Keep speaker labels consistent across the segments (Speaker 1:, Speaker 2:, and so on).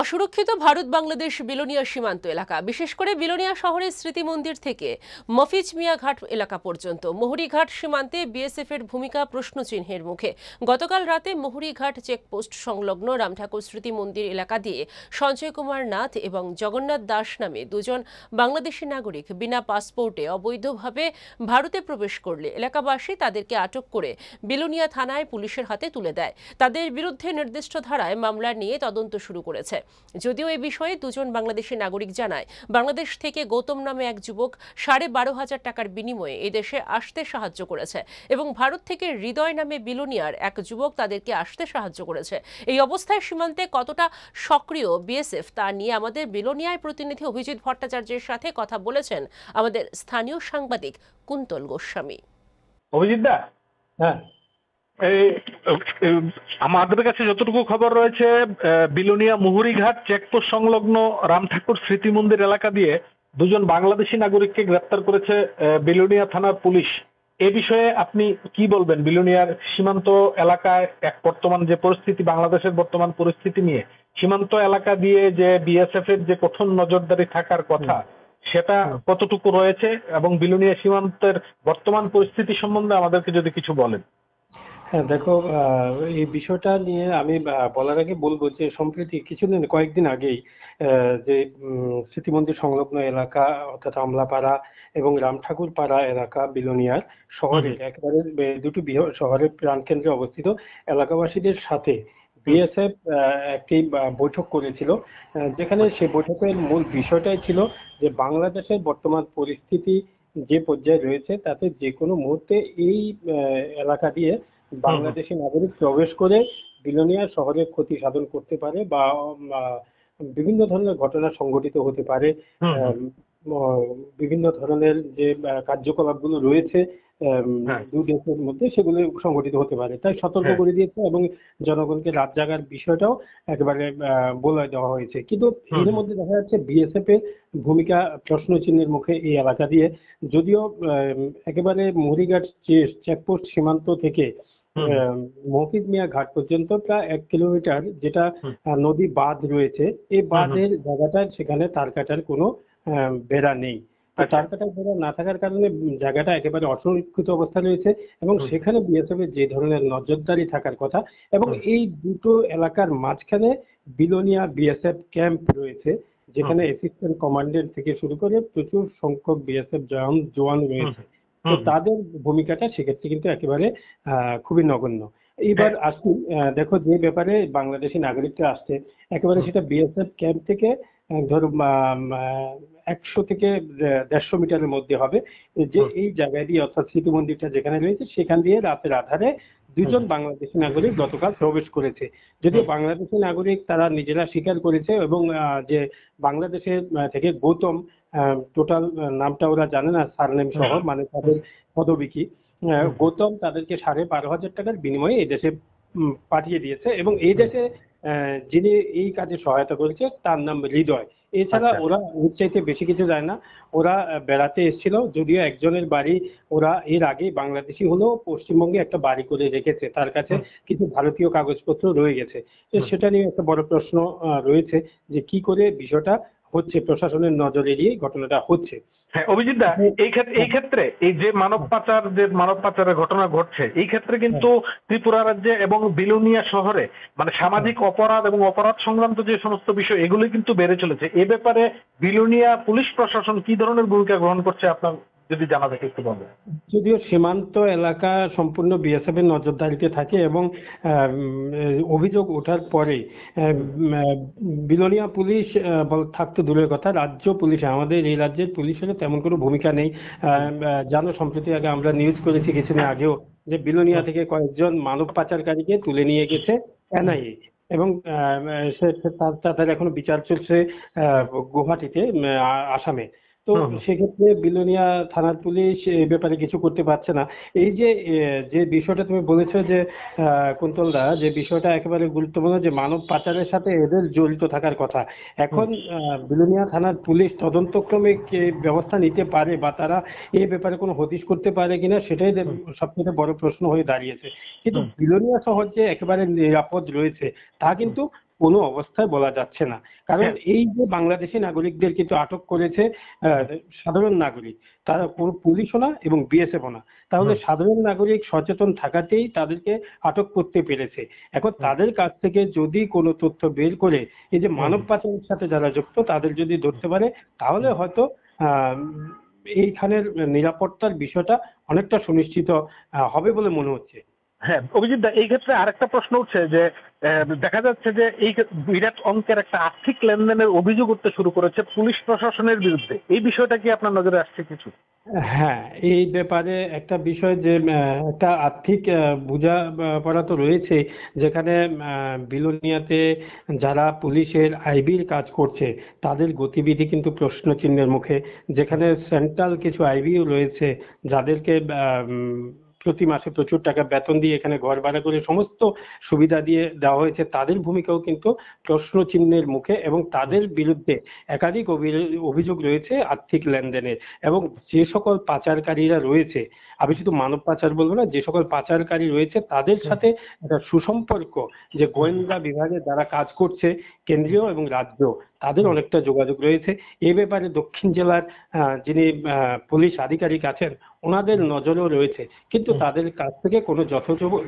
Speaker 1: অসুরক্ষিত ভারত বাংলাদেশ বিলোনিয়া সীমান্ত এলাকা বিশেষ করে বিলোনিয়া শহরের স্মৃতিমন্দির থেকে মফিজ মিয়া ঘাট এলাকা পর্যন্ত মহুরিঘাট সীমান্তে বিএসএফ এর ভূমিকা প্রশ্নচিহ্নের মুখে গতকাল রাতে মুহুরিঘাট চেকপোস্ট সংলগ্ন রামঠাকুর স্মৃতিমন্দির এলাকা দিয়ে সঞ্জয় কুমার নাথ এবং জগন্নাথ দাস নামে দুজন বাংলাদেশি নাগরিক বিনা পাসপোর্টে অবৈধভাবে ভারতে প্রবেশ করলে এলাকাবাসী তাদেরকে আটক করে বিলোনিয়া থানায় পুলিশের হাতে তুলে দেয় তাদের বিরুদ্ধে নির্দিষ্ট ধারায় মামলা নিয়ে তদন্ত শুরু করেছে যদিও এ বিষয়ে দুজন বাংলাদেশি নাগরিক জানায় বাংলাদেশ থেকে গৌতম নামে এক যুবক সাড়ে বারো হাজার টাকার বিনিময়ে এদেশে আসতে সাহায্য করেছে এবং ভারত থেকে হৃদয় নামে বিলোনিয়ার এক যুবক তাদেরকে আসতে সাহায্য করেছে এই অবস্থায় সীমান্তে কতটা সক্রিয় বিএসএফ তা নিয়ে আমাদের বিলোনিয়ায় প্রতিনিধি অভিজিৎ ভট্টাচার্যের সাথে কথা বলেছেন আমাদের স্থানীয় সাংবাদিক কুন্তল গোস্বামী অভিজিৎ দা হ্যাঁ
Speaker 2: আমাদের কাছে যতটুকু খবর রয়েছে বিলোনিয়া মুহুরিঘাট চেকপোস্ট সংলগ্ন রাম ঠাকুর স্মৃতি মন্দির এলাকা দিয়ে দুজন বাংলাদেশি নাগরিককে গ্রেপ্তার করেছে বিলোনিয়া থানার পুলিশ এ বিষয়ে আপনি কি বলবেন বিলোনিয়ার সীমান্ত এলাকায় এক বর্তমান যে পরিস্থিতি বাংলাদেশের বর্তমান পরিস্থিতি নিয়ে সীমান্ত এলাকা দিয়ে যে বিএসএফ এর যে কঠোর নজরদারি থাকার কথা সেটা কতটুকু রয়েছে এবং বিলোনিয়া সীমান্তের বর্তমান পরিস্থিতি সম্বন্ধে আমাদেরকে যদি কিছু বলেন
Speaker 1: হ্যাঁ দেখো এই বিষয়টা নিয়ে আমি বলার আগে বলবো যে সম্প্রতি কিছুদিন কয়েকদিন আগেই যে স্মৃতিমন্দির সংলগ্ন এলাকা অর্থাৎ আমলাপাড়া এবং রামঠাকুর পাড়া এলাকা বিলোনিয়ার শহরে একেবারে দুটি শহরের প্রাণকেন্দ্রে অবস্থিত এলাকাবাসীদের সাথে বিএসএফ একটি বৈঠক করেছিল যেখানে আচ্ছা। সে বৈঠকের মূল বিষয়টাই ছিল যে বাংলাদেশের বর্তমান পরিস্থিতি যে পর্যায়ে রয়েছে তাতে যে কোনো মুহূর্তে এই এলাকা দিয়ে বাংলাদেশি নাগরিক প্রবেশ করে বিলোনিয়া শহরে ক্ষতি সাধন করতে পারে বা বিভিন্ন ধরনের ঘটনা সংঘটিত হতে পারে বিভিন্ন ধরনের যে কার্যকলাপগুলো রয়েছে হ্যাঁ। দু দেশের মধ্যে সেগুলো সংঘটিত হতে পারে তাই সতর্ক হ্যাঁ। করে দিয়েছে এবং জনগণকে রাত জাগার বিষয়টাও একেবারে বলে দেওয়া হয়েছে কিন্তু এর মধ্যে দেখা যাচ্ছে বিএসএফ এর ভূমিকা প্রশ্ন চিহ্নের মুখে এই এলাকা দিয়ে যদিও একেবারে মুহুরিঘাট চেকপোস্ট সীমান্ত থেকে মহফিজ মিয়া ঘাট পর্যন্ত প্রায় এক কিলোমিটার যেটা নদী বাঁধ রয়েছে এই বাঁধের জায়গাটা সেখানে তার কাটার কোনো বেড়া নেই আচ্ছা। তার কাটার বেড়া না থাকার কারণে জায়গাটা একেবারে অসুরক্ষিত অবস্থা রয়েছে এবং সেখানে বিএসএফ যে ধরনের নজরদারি থাকার কথা এবং এই দুটো এলাকার মাঝখানে বিলোনিয়া বিএসএফ ক্যাম্প রয়েছে যেখানে অ্যাসিস্ট্যান্ট কমান্ডেন্ট থেকে শুরু করে প্রচুর সংখ্যক বিএসএফ জওয়ান রয়েছে তো তাদের ভূমিকাটা সেক্ষেত্রে কিন্তু একেবারে খুবই নগণ্য এবার হ্যাঁ। আসুন দেখো যে ব্যাপারে বাংলাদেশি নাগরিকরা আসছে একেবারে সেটা বিএসএফ ক্যাম্প থেকে ধরো একশো থেকে দেড়শো মিটারের মধ্যে হবে যে এই জায়গায় দিয়ে অর্থাৎ স্মৃতি মন্দিরটা যেখানে রয়েছে সেখান দিয়ে রাতের আধারে দুজন বাংলাদেশি নাগরিক গতকাল প্রবেশ করেছে যদিও বাংলাদেশি নাগরিক তারা নিজেরা স্বীকার করেছে এবং যে বাংলাদেশের থেকে গৌতম টোটাল নামটা ওরা জানে না সারনেম সহ হ্যাঁ। মানে তাদের পদবী কি গৌতম তাদেরকে সাড়ে বারো হাজার টাকার বিনিময়ে এই দেশে পাঠিয়ে দিয়েছে এবং এই দেশে যিনি এই কাজে সহায়তা করেছে তার নাম হৃদয় এছাড়া আচ্ছা। ওরা ওর চাইতে বেশি কিছু যায় না ওরা বেড়াতে এসেছিল যদিও একজনের বাড়ি ওরা এর আগে বাংলাদেশি হলেও পশ্চিমবঙ্গে একটা বাড়ি করে রেখেছে তার কাছে কিছু ভারতীয় কাগজপত্র রয়ে গেছে সেটা নিয়ে একটা বড় প্রশ্ন রয়েছে যে কি করে বিষয়টা হচ্ছে প্রশাসনের নজরে দিয়ে ঘটনাটা হচ্ছে হ্যাঁ অভিজিৎ
Speaker 2: দা হ্যাঁ। এই ক্ষেত্রে এই ক্ষেত্রে এই যে মানব পাচার যে মানব পাচারের ঘটনা ঘটছে এই ক্ষেত্রে কিন্তু হ্যাঁ। ত্রিপুরা রাজ্যে এবং বিলুনিয়া শহরে মানে সামাজিক হ্যাঁ। অপরাধ এবং অপরাধ সংক্রান্ত যে সমস্ত বিষয় এগুলো কিন্তু বেড়ে চলেছে এ ব্যাপারে বিলুনিয়া পুলিশ প্রশাসন কি ধরনের ভূমিকা গ্রহণ করছে আপনার যদি জানা যায় একটু বলবেন
Speaker 1: যদিও সীমান্ত এলাকা সম্পূর্ণ বিএসএফ এর নজরদারিতে থাকে এবং অভিযোগ ওঠার পরে বিলোনিয়া পুলিশ থাকতে দূরের কথা রাজ্য পুলিশ আমাদের এই রাজ্যের পুলিশের তেমন কোনো ভূমিকা নেই জানো সম্প্রতি আগে আমরা নিউজ করেছি কিছুদিন আগেও যে বিলোনিয়া থেকে কয়েকজন মানব পাচারকারীকে তুলে নিয়ে গেছে এনআইএ এবং তাদের এখনো বিচার চলছে গুয়াহাটিতে আসামে তো সেক্ষেত্রে বিলোনিয়া থানার পুলিশ এই ব্যাপারে কিছু করতে পারছে না এই যে যে বিষয়টা তুমি বলেছো যে কুন্তলদা যে বিষয়টা একেবারে গুরুত্বপূর্ণ যে মানব পাচারের সাথে এদের জড়িত থাকার কথা এখন বিলোনিয়া থানার পুলিশ তদন্তক্রমে ব্যবস্থা নিতে পারে বা তারা এই ব্যাপারে কোনো হদিশ করতে পারে কিনা সেটাই সবচেয়ে বড় প্রশ্ন হয়ে দাঁড়িয়েছে কিন্তু বিলোনিয়া শহর যে একেবারে নিরাপদ রয়েছে তা কিন্তু কোনো অবস্থায় বলা যাচ্ছে না কারণ হ্যাঁ। এই যে বাংলাদেশি নাগরিকদের কিন্তু আটক করেছে সাধারণ নাগরিক তারা পুলিশও না এবং বিএসএফও না তাহলে সাধারণ নাগরিক সচেতন থাকাতেই তাদেরকে আটক করতে পেরেছে এখন তাদের কাছ থেকে যদি কোনো তথ্য বের করে এই যে মানব পাচারের সাথে যারা যুক্ত তাদের যদি ধরতে পারে তাহলে হয়তো এইখানের নিরাপত্তার বিষয়টা অনেকটা সুনিশ্চিত হবে বলে মনে হচ্ছে হ্যাঁ অভিজিৎ দা এই ক্ষেত্রে আরেকটা প্রশ্ন উঠছে যে দেখা যাচ্ছে যে এই বিরাট অঙ্কের একটা
Speaker 2: আর্থিক লেনদেনের অভিযোগ উঠতে শুরু করেছে পুলিশ প্রশাসনের বিরুদ্ধে এই বিষয়টা কি আপনার নজরে আসছে কিছু
Speaker 1: হ্যাঁ এই ব্যাপারে একটা বিষয় যে একটা আর্থিক বোঝা পড়া তো রয়েছে যেখানে বিলোনিয়াতে যারা পুলিশের আইবির কাজ করছে তাদের গতিবিধি কিন্তু প্রশ্ন চিহ্নের মুখে যেখানে সেন্ট্রাল কিছু আইবিও রয়েছে যাদেরকে প্রতি মাসে প্রচুর টাকা বেতন দিয়ে এখানে ঘর ভাড়া করে সমস্ত সুবিধা দিয়ে দেওয়া হয়েছে তাদের ভূমিকাও কিন্তু প্রশ্ন চিহ্নের মুখে এবং তাদের বিরুদ্ধে একাধিক অভিযোগ রয়েছে আর্থিক লেনদেনের এবং যে সকল পাচারকারীরা রয়েছে আমি শুধু মানব পাচার বলবো না যে সকল পাচারকারী রয়েছে তাদের সাথে একটা সুসম্পর্ক যে গোয়েন্দা বিভাগে যারা কাজ করছে কেন্দ্রীয় এবং রাজ্য তাদের অনেকটা যোগাযোগ রয়েছে এ ব্যাপারে দক্ষিণ জেলার যিনি পুলিশ আধিকারিক আছেন ওনাদের নজরও রয়েছে কিন্তু তাদের কাছ থেকে কোনো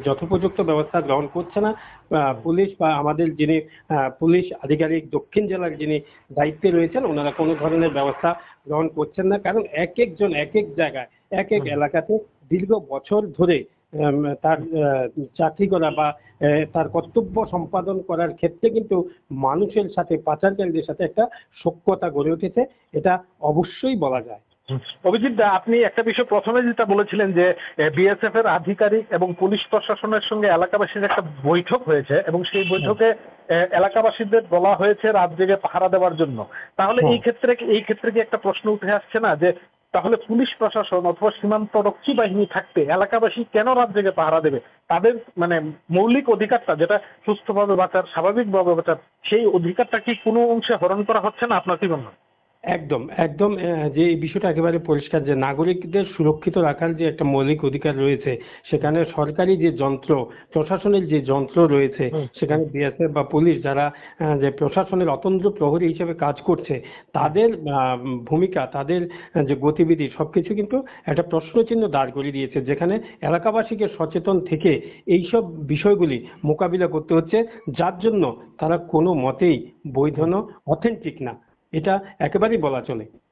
Speaker 1: যথোপযুক্ত ব্যবস্থা গ্রহণ করছে না পুলিশ বা আমাদের যিনি পুলিশ আধিকারিক দক্ষিণ জেলার যিনি দায়িত্বে রয়েছেন ওনারা কোনো ধরনের ব্যবস্থা গ্রহণ করছেন না কারণ এক একজন এক এক জায়গায় এক এক এলাকাতে দীর্ঘ বছর ধরে তার চাকরি করা বা তার কর্তব্য সম্পাদন করার ক্ষেত্রে কিন্তু মানুষের সাথে পাচারকারীদের সাথে একটা সক্ষতা গড়ে উঠেছে এটা অবশ্যই বলা যায়
Speaker 2: অভিজিৎ দা আপনি একটা বিষয় প্রথমে যেটা বলেছিলেন যে বিএসএফ এর আধিকারিক এবং পুলিশ প্রশাসনের সঙ্গে এলাকাবাসীর একটা বৈঠক হয়েছে এবং সেই হ্যাঁ। বৈঠকে এলাকাবাসীদের বলা হয়েছে রাত জেগে পাহারা দেওয়ার জন্য তাহলে হ্যাঁ। এই ক্ষেত্রে এই ক্ষেত্রে কি একটা প্রশ্ন উঠে আসছে না যে তাহলে পুলিশ প্রশাসন অথবা সীমান্ত রক্ষী বাহিনী থাকতে এলাকাবাসী কেন রাত জেগে পাহারা দেবে তাদের মানে মৌলিক অধিকারটা যেটা সুস্থভাবে বাঁচার স্বাভাবিকভাবে বাঁচার সেই অধিকারটা কি কোনো অংশে হরণ করা হচ্ছে না আপনার কি মনে হয়
Speaker 1: একদম একদম যে এই বিষয়টা একেবারে পরিষ্কার যে নাগরিকদের সুরক্ষিত রাখার যে একটা মৌলিক অধিকার রয়েছে সেখানে সরকারি যে যন্ত্র প্রশাসনের যে যন্ত্র রয়েছে সেখানে বিএসএফ বা পুলিশ যারা যে প্রশাসনের অতন্ত্র প্রহরী হিসেবে কাজ করছে তাদের ভূমিকা তাদের যে গতিবিধি সব কিছু কিন্তু একটা প্রশ্নচিহ্ন দাঁড় করিয়ে দিয়েছে যেখানে এলাকাবাসীকে সচেতন থেকে এইসব বিষয়গুলি মোকাবিলা করতে হচ্ছে যার জন্য তারা কোনো মতেই বৈধ অথেন্টিক না এটা একেবারেই বলা চলে